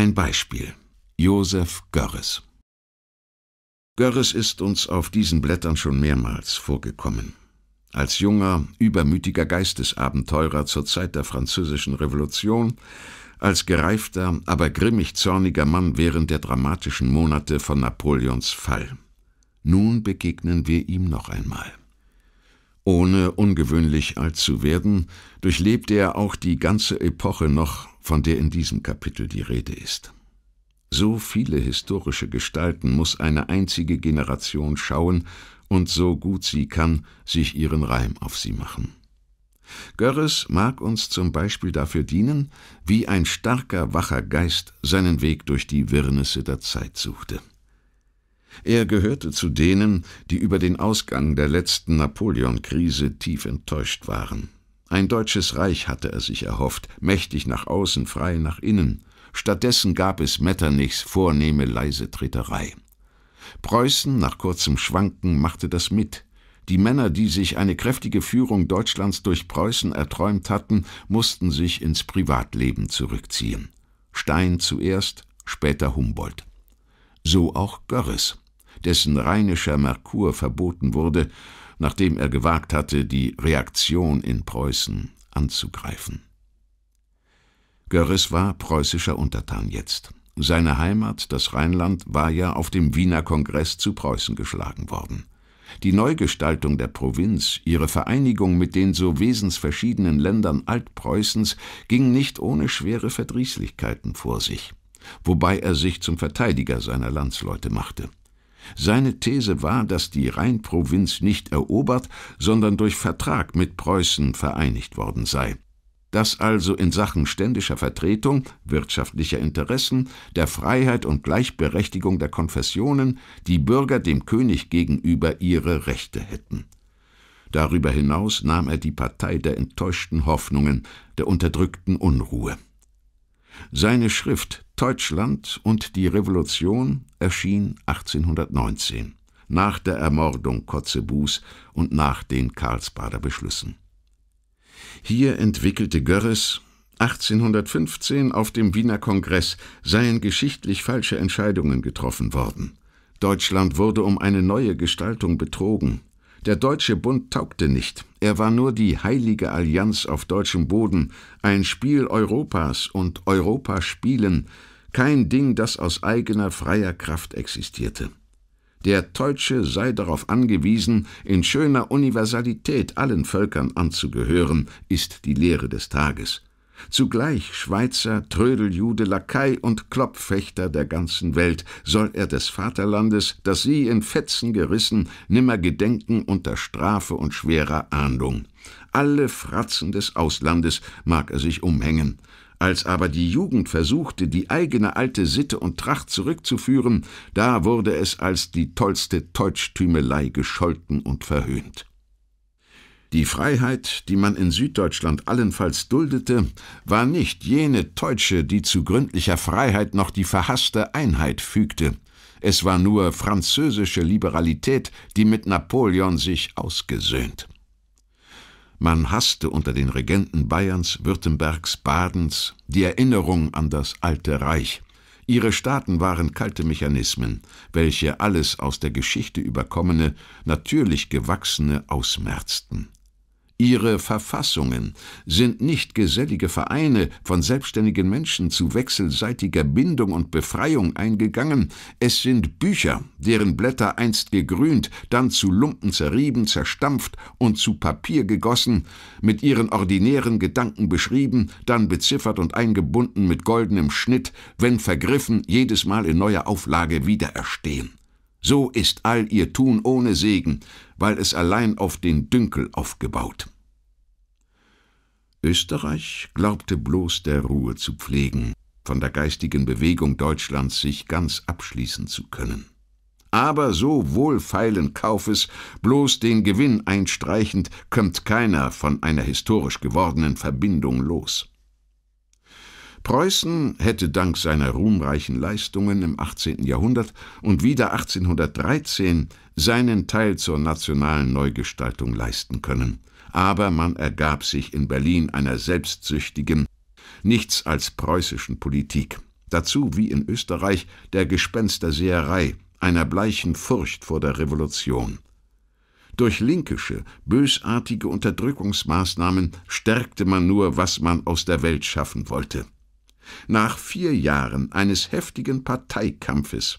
Ein Beispiel. Josef Görres. Görres ist uns auf diesen Blättern schon mehrmals vorgekommen. Als junger, übermütiger Geistesabenteurer zur Zeit der Französischen Revolution, als gereifter, aber grimmig zorniger Mann während der dramatischen Monate von Napoleons Fall. Nun begegnen wir ihm noch einmal. Ohne ungewöhnlich alt zu werden, durchlebte er auch die ganze Epoche noch, von der in diesem Kapitel die Rede ist. So viele historische Gestalten muss eine einzige Generation schauen und so gut sie kann, sich ihren Reim auf sie machen. Görres mag uns zum Beispiel dafür dienen, wie ein starker, wacher Geist seinen Weg durch die Wirrnisse der Zeit suchte. Er gehörte zu denen, die über den Ausgang der letzten Napoleon-Krise tief enttäuscht waren. Ein deutsches Reich hatte er sich erhofft, mächtig nach außen, frei nach innen. Stattdessen gab es Metternichs vornehme leise Preußen nach kurzem Schwanken machte das mit. Die Männer, die sich eine kräftige Führung Deutschlands durch Preußen erträumt hatten, mussten sich ins Privatleben zurückziehen. Stein zuerst, später Humboldt so auch Görres, dessen rheinischer Merkur verboten wurde, nachdem er gewagt hatte, die Reaktion in Preußen anzugreifen. Görres war preußischer Untertan jetzt. Seine Heimat, das Rheinland, war ja auf dem Wiener Kongress zu Preußen geschlagen worden. Die Neugestaltung der Provinz, ihre Vereinigung mit den so wesensverschiedenen Ländern Altpreußens ging nicht ohne schwere Verdrießlichkeiten vor sich wobei er sich zum Verteidiger seiner Landsleute machte. Seine These war, dass die Rheinprovinz nicht erobert, sondern durch Vertrag mit Preußen vereinigt worden sei dass also in Sachen ständischer Vertretung, wirtschaftlicher Interessen, der Freiheit und Gleichberechtigung der Konfessionen die Bürger dem König gegenüber ihre Rechte hätten. Darüber hinaus nahm er die Partei der enttäuschten Hoffnungen, der unterdrückten Unruhe. Seine Schrift Deutschland und die Revolution erschien 1819, nach der Ermordung Kotzebues und nach den Karlsbader Beschlüssen. Hier entwickelte Görres 1815 auf dem Wiener Kongress seien geschichtlich falsche Entscheidungen getroffen worden. Deutschland wurde um eine neue Gestaltung betrogen. Der Deutsche Bund taugte nicht. Er war nur die heilige Allianz auf deutschem Boden, ein Spiel Europas und Europa spielen, kein Ding, das aus eigener freier Kraft existierte. Der Deutsche sei darauf angewiesen, in schöner Universalität allen Völkern anzugehören, ist die Lehre des Tages. Zugleich Schweizer, Trödeljude, Lakai und Klopffechter der ganzen Welt soll er des Vaterlandes, das sie in Fetzen gerissen, nimmer gedenken unter Strafe und schwerer Ahndung. Alle Fratzen des Auslandes mag er sich umhängen, als aber die Jugend versuchte, die eigene alte Sitte und Tracht zurückzuführen, da wurde es als die tollste Teutschtümelei gescholten und verhöhnt. Die Freiheit, die man in Süddeutschland allenfalls duldete, war nicht jene Teutsche, die zu gründlicher Freiheit noch die verhasste Einheit fügte. Es war nur französische Liberalität, die mit Napoleon sich ausgesöhnt. Man hasste unter den Regenten Bayerns, Württembergs, Badens die Erinnerung an das alte Reich. Ihre Staaten waren kalte Mechanismen, welche alles aus der Geschichte überkommene, natürlich gewachsene ausmerzten. Ihre Verfassungen sind nicht gesellige Vereine von selbstständigen Menschen zu wechselseitiger Bindung und Befreiung eingegangen, es sind Bücher, deren Blätter einst gegrünt, dann zu Lumpen zerrieben, zerstampft und zu Papier gegossen, mit ihren ordinären Gedanken beschrieben, dann beziffert und eingebunden mit goldenem Schnitt, wenn vergriffen, jedes Mal in neuer Auflage wiedererstehen. So ist all ihr Tun ohne Segen, weil es allein auf den Dünkel aufgebaut. Österreich glaubte bloß der Ruhe zu pflegen, von der geistigen Bewegung Deutschlands sich ganz abschließen zu können. Aber so wohlfeilen Kaufes, bloß den Gewinn einstreichend, kömmt keiner von einer historisch gewordenen Verbindung los. Preußen hätte dank seiner ruhmreichen Leistungen im 18. Jahrhundert und wieder 1813 seinen Teil zur nationalen Neugestaltung leisten können aber man ergab sich in Berlin einer selbstsüchtigen, nichts als preußischen Politik. Dazu, wie in Österreich, der Gespensterseherei, einer bleichen Furcht vor der Revolution. Durch linkische, bösartige Unterdrückungsmaßnahmen stärkte man nur, was man aus der Welt schaffen wollte. Nach vier Jahren eines heftigen Parteikampfes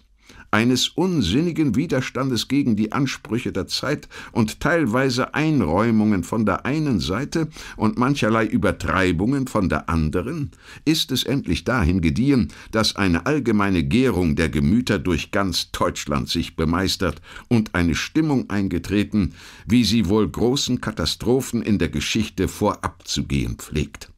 eines unsinnigen Widerstandes gegen die Ansprüche der Zeit und teilweise Einräumungen von der einen Seite und mancherlei Übertreibungen von der anderen, ist es endlich dahin gediehen, dass eine allgemeine Gärung der Gemüter durch ganz Deutschland sich bemeistert und eine Stimmung eingetreten, wie sie wohl großen Katastrophen in der Geschichte vorabzugehen pflegt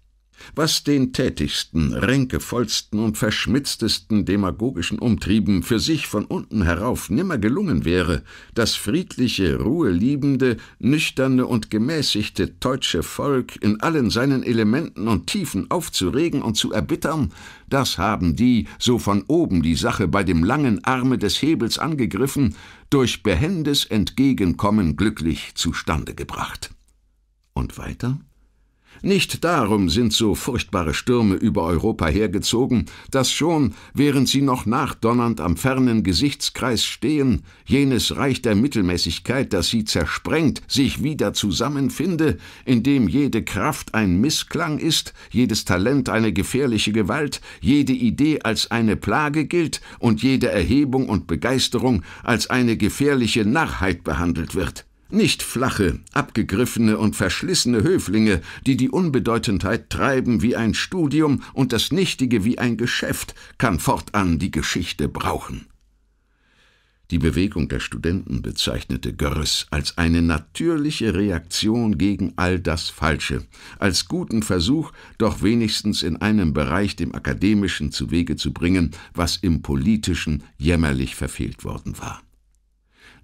was den tätigsten, ränkevollsten und verschmitztesten demagogischen Umtrieben für sich von unten herauf nimmer gelungen wäre, das friedliche, ruheliebende, nüchterne und gemäßigte deutsche Volk in allen seinen Elementen und Tiefen aufzuregen und zu erbittern, das haben die, so von oben die Sache bei dem langen Arme des Hebels angegriffen, durch behendes Entgegenkommen glücklich zustande gebracht. Und weiter? Nicht darum sind so furchtbare Stürme über Europa hergezogen, dass schon, während sie noch nachdonnernd am fernen Gesichtskreis stehen, jenes Reich der Mittelmäßigkeit, das sie zersprengt, sich wieder zusammenfinde, in dem jede Kraft ein Missklang ist, jedes Talent eine gefährliche Gewalt, jede Idee als eine Plage gilt und jede Erhebung und Begeisterung als eine gefährliche Narrheit behandelt wird. Nicht flache, abgegriffene und verschlissene Höflinge, die die Unbedeutendheit treiben wie ein Studium und das Nichtige wie ein Geschäft, kann fortan die Geschichte brauchen. Die Bewegung der Studenten bezeichnete Görres als eine natürliche Reaktion gegen all das Falsche, als guten Versuch, doch wenigstens in einem Bereich dem Akademischen zu Wege zu bringen, was im Politischen jämmerlich verfehlt worden war.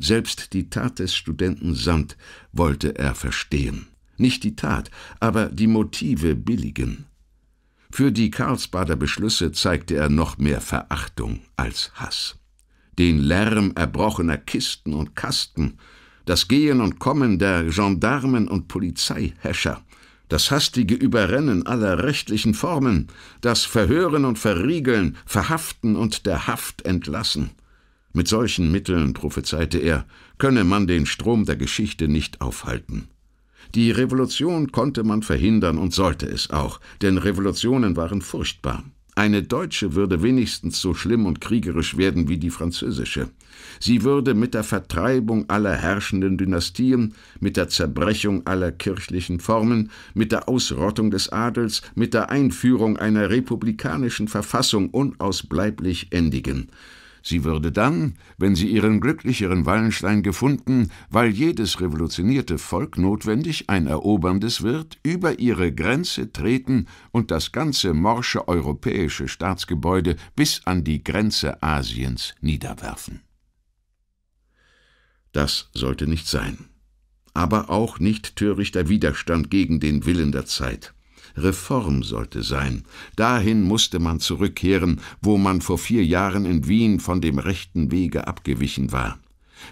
Selbst die Tat des Studenten Sand wollte er verstehen. Nicht die Tat, aber die Motive billigen. Für die Karlsbader Beschlüsse zeigte er noch mehr Verachtung als Hass. Den Lärm erbrochener Kisten und Kasten, das Gehen und Kommen der Gendarmen und Polizeihäscher, das hastige Überrennen aller rechtlichen Formen, das Verhören und Verriegeln, Verhaften und der Haft entlassen, mit solchen Mitteln, prophezeite er, könne man den Strom der Geschichte nicht aufhalten. Die Revolution konnte man verhindern und sollte es auch, denn Revolutionen waren furchtbar. Eine deutsche würde wenigstens so schlimm und kriegerisch werden wie die französische. Sie würde mit der Vertreibung aller herrschenden Dynastien, mit der Zerbrechung aller kirchlichen Formen, mit der Ausrottung des Adels, mit der Einführung einer republikanischen Verfassung unausbleiblich endigen. Sie würde dann, wenn sie ihren glücklicheren Wallenstein gefunden, weil jedes revolutionierte Volk notwendig ein eroberndes wird, über ihre Grenze treten und das ganze morsche europäische Staatsgebäude bis an die Grenze Asiens niederwerfen. Das sollte nicht sein. Aber auch nicht törichter Widerstand gegen den Willen der Zeit. Reform sollte sein. Dahin musste man zurückkehren, wo man vor vier Jahren in Wien von dem rechten Wege abgewichen war.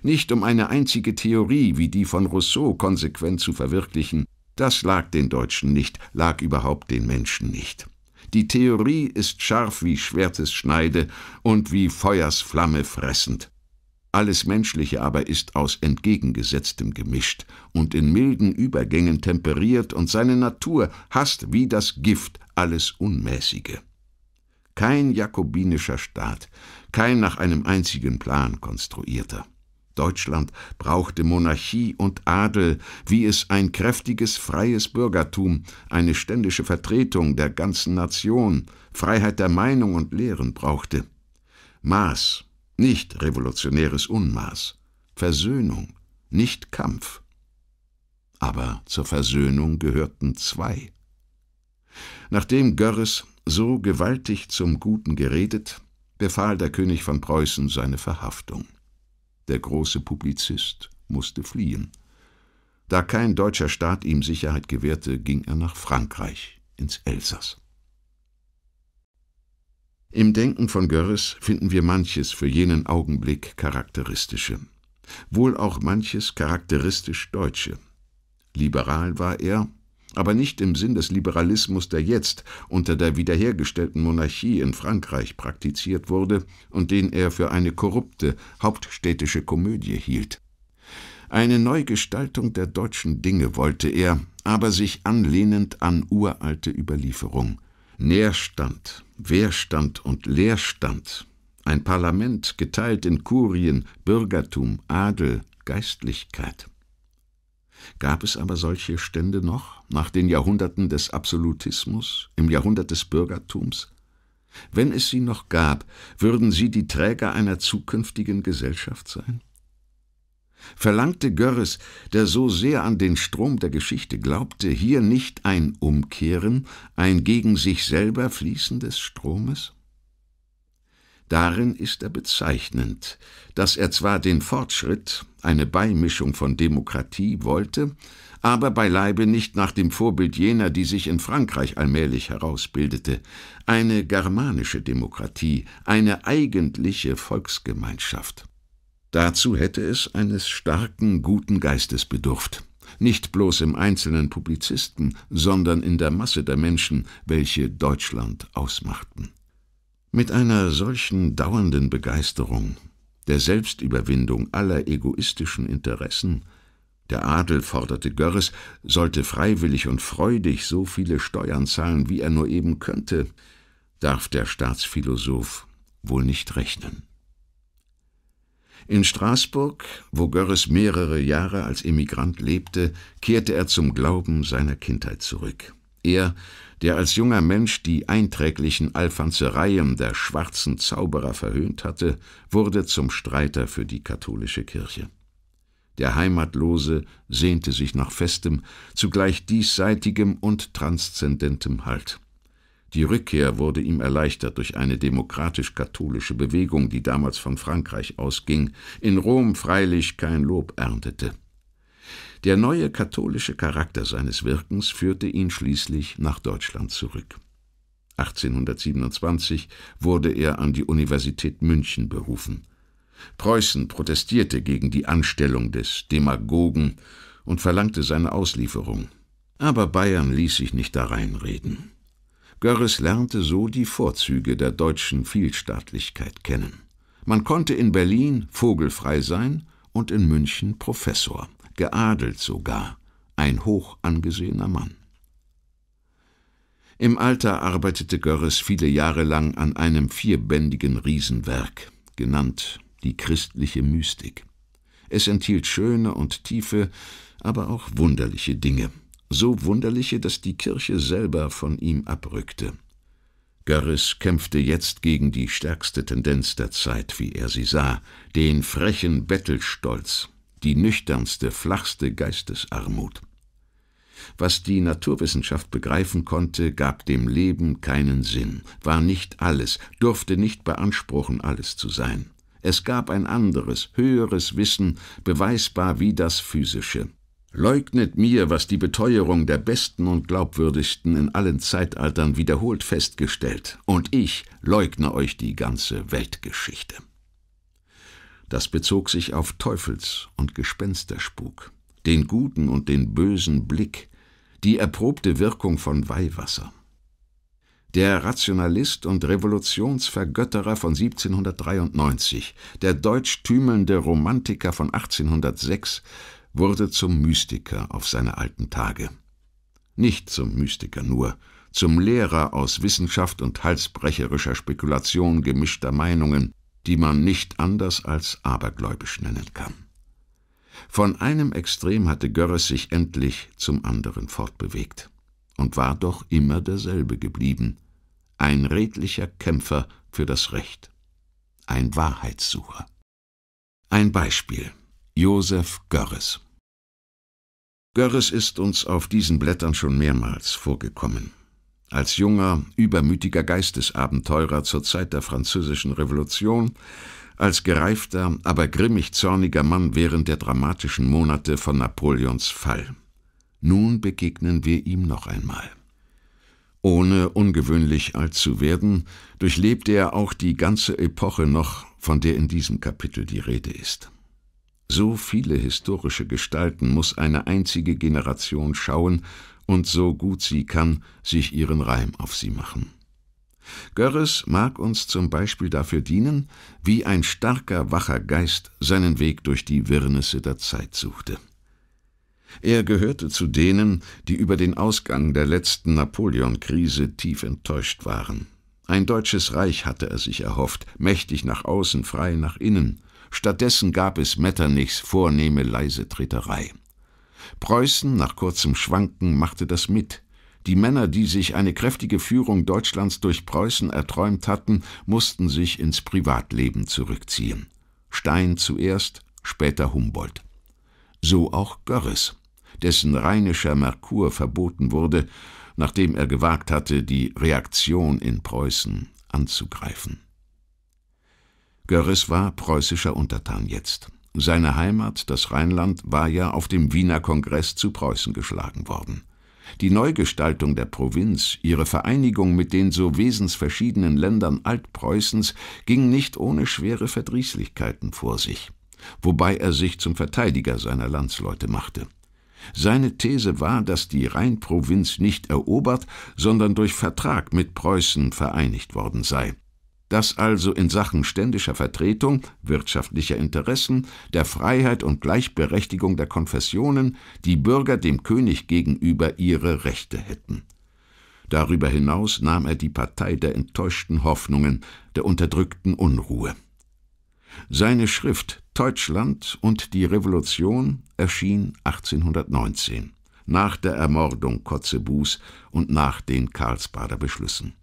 Nicht um eine einzige Theorie wie die von Rousseau konsequent zu verwirklichen, das lag den Deutschen nicht, lag überhaupt den Menschen nicht. Die Theorie ist scharf wie Schwertes Schneide und wie Feuersflamme fressend. Alles Menschliche aber ist aus entgegengesetztem gemischt und in milden Übergängen temperiert, und seine Natur hasst wie das Gift alles Unmäßige. Kein jakobinischer Staat, kein nach einem einzigen Plan konstruierter. Deutschland brauchte Monarchie und Adel, wie es ein kräftiges freies Bürgertum, eine ständische Vertretung der ganzen Nation, Freiheit der Meinung und Lehren brauchte. Maß nicht revolutionäres Unmaß, Versöhnung, nicht Kampf. Aber zur Versöhnung gehörten zwei. Nachdem Görres so gewaltig zum Guten geredet, befahl der König von Preußen seine Verhaftung. Der große Publizist musste fliehen. Da kein deutscher Staat ihm Sicherheit gewährte, ging er nach Frankreich, ins Elsass. Im Denken von Görres finden wir manches für jenen Augenblick Charakteristische, wohl auch manches charakteristisch Deutsche. Liberal war er, aber nicht im Sinn des Liberalismus, der jetzt unter der wiederhergestellten Monarchie in Frankreich praktiziert wurde und den er für eine korrupte, hauptstädtische Komödie hielt. Eine Neugestaltung der deutschen Dinge wollte er, aber sich anlehnend an uralte Überlieferung. Nährstand Wehrstand und Leerstand, ein Parlament geteilt in Kurien, Bürgertum, Adel, Geistlichkeit. Gab es aber solche Stände noch nach den Jahrhunderten des Absolutismus, im Jahrhundert des Bürgertums? Wenn es sie noch gab, würden sie die Träger einer zukünftigen Gesellschaft sein? Verlangte Görres, der so sehr an den Strom der Geschichte glaubte, hier nicht ein Umkehren, ein gegen sich selber fließendes Stromes? Darin ist er bezeichnend, dass er zwar den Fortschritt, eine Beimischung von Demokratie, wollte, aber beileibe nicht nach dem Vorbild jener, die sich in Frankreich allmählich herausbildete, eine germanische Demokratie, eine eigentliche Volksgemeinschaft. Dazu hätte es eines starken, guten Geistes bedurft, nicht bloß im einzelnen Publizisten, sondern in der Masse der Menschen, welche Deutschland ausmachten. Mit einer solchen dauernden Begeisterung, der Selbstüberwindung aller egoistischen Interessen, der Adel, forderte Görres, sollte freiwillig und freudig so viele Steuern zahlen, wie er nur eben könnte, darf der Staatsphilosoph wohl nicht rechnen. In Straßburg, wo Görres mehrere Jahre als Emigrant lebte, kehrte er zum Glauben seiner Kindheit zurück. Er, der als junger Mensch die einträglichen Alfanzereien der schwarzen Zauberer verhöhnt hatte, wurde zum Streiter für die katholische Kirche. Der Heimatlose sehnte sich nach festem, zugleich diesseitigem und transzendentem Halt. Die Rückkehr wurde ihm erleichtert durch eine demokratisch-katholische Bewegung, die damals von Frankreich ausging, in Rom freilich kein Lob erntete. Der neue katholische Charakter seines Wirkens führte ihn schließlich nach Deutschland zurück. 1827 wurde er an die Universität München berufen. Preußen protestierte gegen die Anstellung des Demagogen und verlangte seine Auslieferung. Aber Bayern ließ sich nicht dareinreden. reinreden. Görres lernte so die Vorzüge der deutschen Vielstaatlichkeit kennen. Man konnte in Berlin vogelfrei sein und in München Professor, geadelt sogar, ein hoch angesehener Mann. Im Alter arbeitete Görres viele Jahre lang an einem vierbändigen Riesenwerk, genannt die christliche Mystik. Es enthielt schöne und tiefe, aber auch wunderliche Dinge, so wunderliche, dass die Kirche selber von ihm abrückte. Garris kämpfte jetzt gegen die stärkste Tendenz der Zeit, wie er sie sah, den frechen Bettelstolz, die nüchternste, flachste Geistesarmut. Was die Naturwissenschaft begreifen konnte, gab dem Leben keinen Sinn, war nicht alles, durfte nicht beanspruchen, alles zu sein. Es gab ein anderes, höheres Wissen, beweisbar wie das physische, leugnet mir, was die Beteuerung der Besten und Glaubwürdigsten in allen Zeitaltern wiederholt festgestellt, und ich leugne euch die ganze Weltgeschichte. Das bezog sich auf Teufels- und Gespensterspuk, den guten und den bösen Blick, die erprobte Wirkung von Weihwasser. Der Rationalist und Revolutionsvergötterer von 1793, der deutsch-tümelnde Romantiker von 1806, wurde zum Mystiker auf seine alten Tage. Nicht zum Mystiker nur, zum Lehrer aus Wissenschaft und halsbrecherischer Spekulation gemischter Meinungen, die man nicht anders als abergläubisch nennen kann. Von einem Extrem hatte Görres sich endlich zum anderen fortbewegt und war doch immer derselbe geblieben, ein redlicher Kämpfer für das Recht, ein Wahrheitssucher. Ein Beispiel Josef Görres Görres ist uns auf diesen Blättern schon mehrmals vorgekommen. Als junger, übermütiger Geistesabenteurer zur Zeit der Französischen Revolution, als gereifter, aber grimmig zorniger Mann während der dramatischen Monate von Napoleons Fall. Nun begegnen wir ihm noch einmal. Ohne ungewöhnlich alt zu werden, durchlebte er auch die ganze Epoche noch, von der in diesem Kapitel die Rede ist. So viele historische Gestalten muss eine einzige Generation schauen und so gut sie kann, sich ihren Reim auf sie machen. Görres mag uns zum Beispiel dafür dienen, wie ein starker, wacher Geist seinen Weg durch die Wirrnisse der Zeit suchte. Er gehörte zu denen, die über den Ausgang der letzten Napoleon-Krise tief enttäuscht waren. Ein deutsches Reich hatte er sich erhofft, mächtig nach außen, frei nach innen. Stattdessen gab es Metternichs vornehme leise Treterei. Preußen nach kurzem Schwanken machte das mit. Die Männer, die sich eine kräftige Führung Deutschlands durch Preußen erträumt hatten, mussten sich ins Privatleben zurückziehen. Stein zuerst, später Humboldt. So auch Görres, dessen rheinischer Merkur verboten wurde, nachdem er gewagt hatte, die Reaktion in Preußen anzugreifen. Görres war preußischer Untertan jetzt. Seine Heimat, das Rheinland, war ja auf dem Wiener Kongress zu Preußen geschlagen worden. Die Neugestaltung der Provinz, ihre Vereinigung mit den so wesensverschiedenen Ländern Altpreußens ging nicht ohne schwere Verdrießlichkeiten vor sich, wobei er sich zum Verteidiger seiner Landsleute machte. Seine These war, dass die Rheinprovinz nicht erobert, sondern durch Vertrag mit Preußen vereinigt worden sei dass also in Sachen ständischer Vertretung, wirtschaftlicher Interessen, der Freiheit und Gleichberechtigung der Konfessionen die Bürger dem König gegenüber ihre Rechte hätten. Darüber hinaus nahm er die Partei der enttäuschten Hoffnungen, der unterdrückten Unruhe. Seine Schrift Deutschland und die Revolution erschien 1819, nach der Ermordung Kotzebues und nach den Karlsbader Beschlüssen.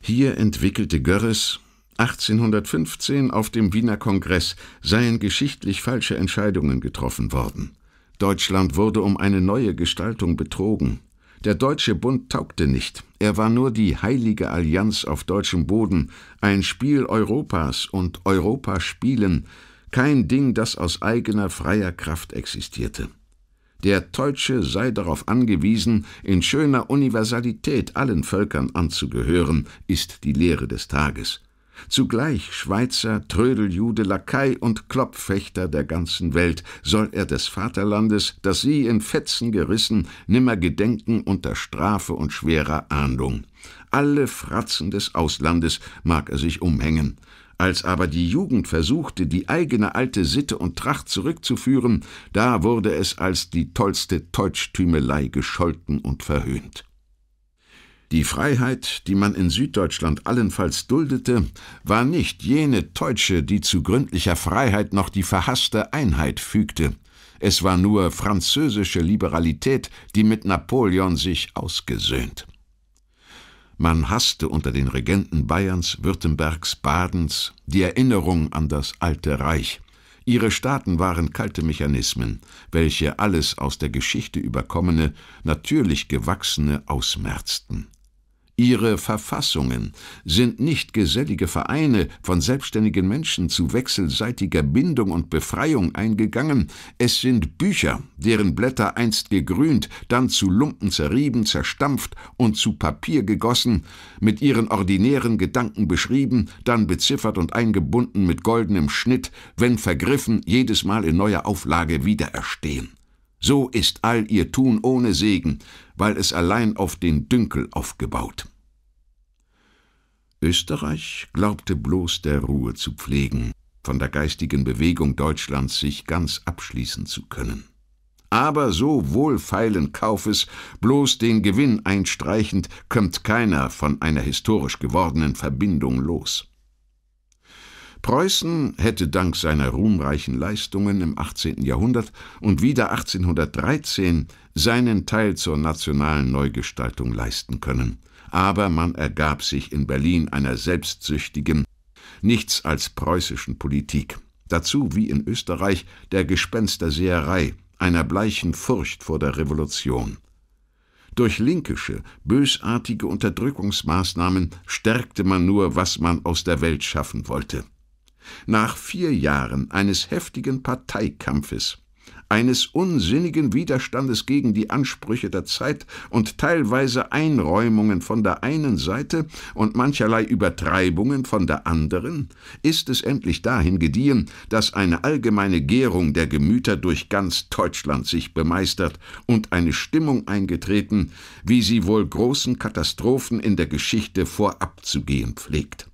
Hier entwickelte Görres 1815 auf dem Wiener Kongress seien geschichtlich falsche Entscheidungen getroffen worden. Deutschland wurde um eine neue Gestaltung betrogen. Der Deutsche Bund taugte nicht. Er war nur die heilige Allianz auf deutschem Boden, ein Spiel Europas und Europa spielen, kein Ding, das aus eigener freier Kraft existierte. Der Deutsche sei darauf angewiesen, in schöner Universalität allen Völkern anzugehören, ist die Lehre des Tages. Zugleich Schweizer, Trödeljude, Lakai und Klopffechter der ganzen Welt soll er des Vaterlandes, das sie in Fetzen gerissen, nimmer gedenken unter Strafe und schwerer Ahndung. Alle Fratzen des Auslandes mag er sich umhängen. Als aber die Jugend versuchte, die eigene alte Sitte und Tracht zurückzuführen, da wurde es als die tollste Teutschtümelei gescholten und verhöhnt. Die Freiheit, die man in Süddeutschland allenfalls duldete, war nicht jene Teutsche, die zu gründlicher Freiheit noch die verhasste Einheit fügte. Es war nur französische Liberalität, die mit Napoleon sich ausgesöhnt. Man hasste unter den Regenten Bayerns, Württembergs, Badens die Erinnerung an das alte Reich. Ihre Staaten waren kalte Mechanismen, welche alles aus der Geschichte überkommene, natürlich gewachsene ausmerzten. Ihre Verfassungen sind nicht gesellige Vereine von selbstständigen Menschen zu wechselseitiger Bindung und Befreiung eingegangen, es sind Bücher, deren Blätter einst gegrünt, dann zu Lumpen zerrieben, zerstampft und zu Papier gegossen, mit ihren ordinären Gedanken beschrieben, dann beziffert und eingebunden mit goldenem Schnitt, wenn vergriffen, jedes Mal in neuer Auflage wiedererstehen. So ist all ihr Tun ohne Segen, weil es allein auf den Dünkel aufgebaut. Österreich glaubte bloß der Ruhe zu pflegen, von der geistigen Bewegung Deutschlands sich ganz abschließen zu können. Aber so wohlfeilen Kaufes, bloß den Gewinn einstreichend, kömmt keiner von einer historisch gewordenen Verbindung los. Preußen hätte dank seiner ruhmreichen Leistungen im 18. Jahrhundert und wieder 1813 seinen Teil zur nationalen Neugestaltung leisten können. Aber man ergab sich in Berlin einer selbstsüchtigen, nichts als preußischen Politik. Dazu, wie in Österreich, der Gespensterseherei, einer bleichen Furcht vor der Revolution. Durch linkische, bösartige Unterdrückungsmaßnahmen stärkte man nur, was man aus der Welt schaffen wollte nach vier Jahren eines heftigen Parteikampfes, eines unsinnigen Widerstandes gegen die Ansprüche der Zeit und teilweise Einräumungen von der einen Seite und mancherlei Übertreibungen von der anderen, ist es endlich dahin gediehen, dass eine allgemeine Gärung der Gemüter durch ganz Deutschland sich bemeistert und eine Stimmung eingetreten, wie sie wohl großen Katastrophen in der Geschichte vorabzugehen pflegt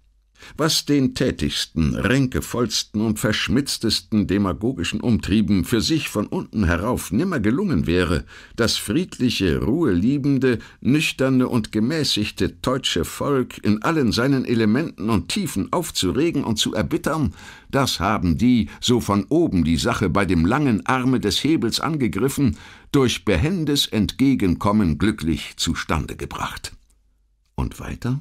was den tätigsten, ränkevollsten und verschmitztesten demagogischen Umtrieben für sich von unten herauf nimmer gelungen wäre, das friedliche, ruheliebende, nüchterne und gemäßigte deutsche Volk in allen seinen Elementen und Tiefen aufzuregen und zu erbittern, das haben die, so von oben die Sache bei dem langen Arme des Hebels angegriffen, durch behendes Entgegenkommen glücklich zustande gebracht. Und weiter?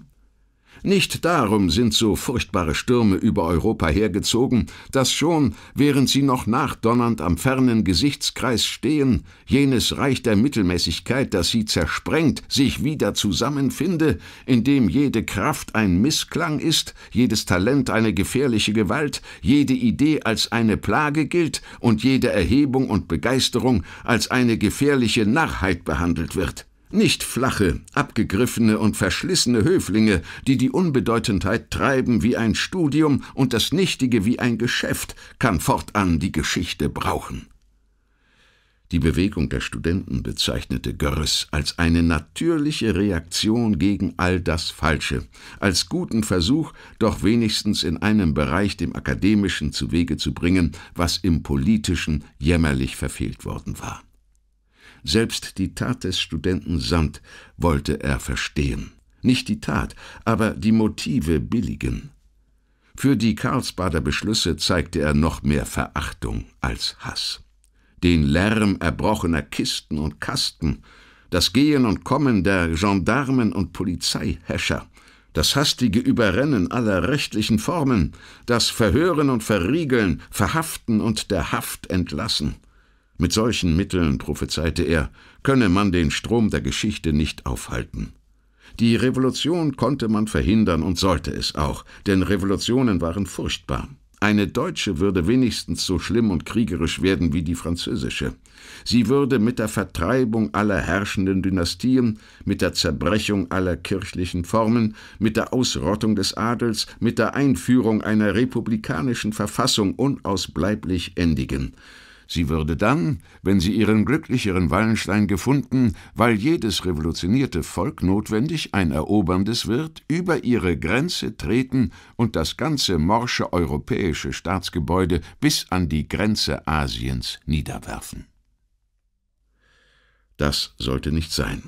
Nicht darum sind so furchtbare Stürme über Europa hergezogen, dass schon, während sie noch nachdonnernd am fernen Gesichtskreis stehen, jenes Reich der Mittelmäßigkeit, das sie zersprengt, sich wieder zusammenfinde, in dem jede Kraft ein Missklang ist, jedes Talent eine gefährliche Gewalt, jede Idee als eine Plage gilt und jede Erhebung und Begeisterung als eine gefährliche Narrheit behandelt wird. Nicht flache, abgegriffene und verschlissene Höflinge, die die Unbedeutendheit treiben wie ein Studium und das Nichtige wie ein Geschäft, kann fortan die Geschichte brauchen. Die Bewegung der Studenten bezeichnete Görres als eine natürliche Reaktion gegen all das Falsche, als guten Versuch, doch wenigstens in einem Bereich dem Akademischen zu Wege zu bringen, was im Politischen jämmerlich verfehlt worden war. Selbst die Tat des Studenten Sand wollte er verstehen. Nicht die Tat, aber die Motive billigen. Für die Karlsbader Beschlüsse zeigte er noch mehr Verachtung als Hass. Den Lärm erbrochener Kisten und Kasten, das Gehen und Kommen der Gendarmen und Polizeihäscher, das hastige Überrennen aller rechtlichen Formen, das Verhören und Verriegeln, Verhaften und der Haft entlassen, mit solchen Mitteln, prophezeite er, könne man den Strom der Geschichte nicht aufhalten. Die Revolution konnte man verhindern und sollte es auch, denn Revolutionen waren furchtbar. Eine deutsche würde wenigstens so schlimm und kriegerisch werden wie die französische. Sie würde mit der Vertreibung aller herrschenden Dynastien, mit der Zerbrechung aller kirchlichen Formen, mit der Ausrottung des Adels, mit der Einführung einer republikanischen Verfassung unausbleiblich endigen. Sie würde dann, wenn sie ihren glücklicheren Wallenstein gefunden, weil jedes revolutionierte Volk notwendig ein eroberndes wird, über ihre Grenze treten und das ganze morsche europäische Staatsgebäude bis an die Grenze Asiens niederwerfen. Das sollte nicht sein.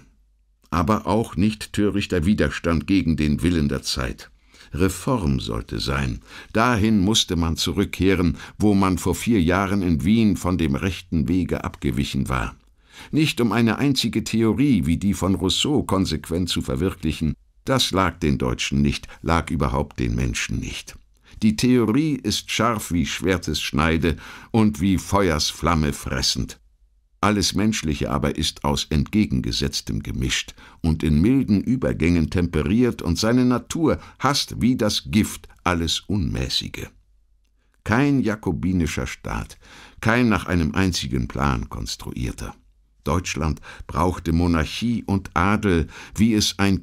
Aber auch nicht törichter Widerstand gegen den Willen der Zeit. Reform sollte sein. Dahin musste man zurückkehren, wo man vor vier Jahren in Wien von dem rechten Wege abgewichen war. Nicht um eine einzige Theorie wie die von Rousseau konsequent zu verwirklichen, das lag den Deutschen nicht, lag überhaupt den Menschen nicht. Die Theorie ist scharf wie Schwertes Schneide und wie Feuersflamme fressend. Alles Menschliche aber ist aus entgegengesetztem gemischt und in milden Übergängen temperiert, und seine Natur hasst wie das Gift alles Unmäßige. Kein jakobinischer Staat, kein nach einem einzigen Plan konstruierter. Deutschland brauchte Monarchie und Adel, wie es ein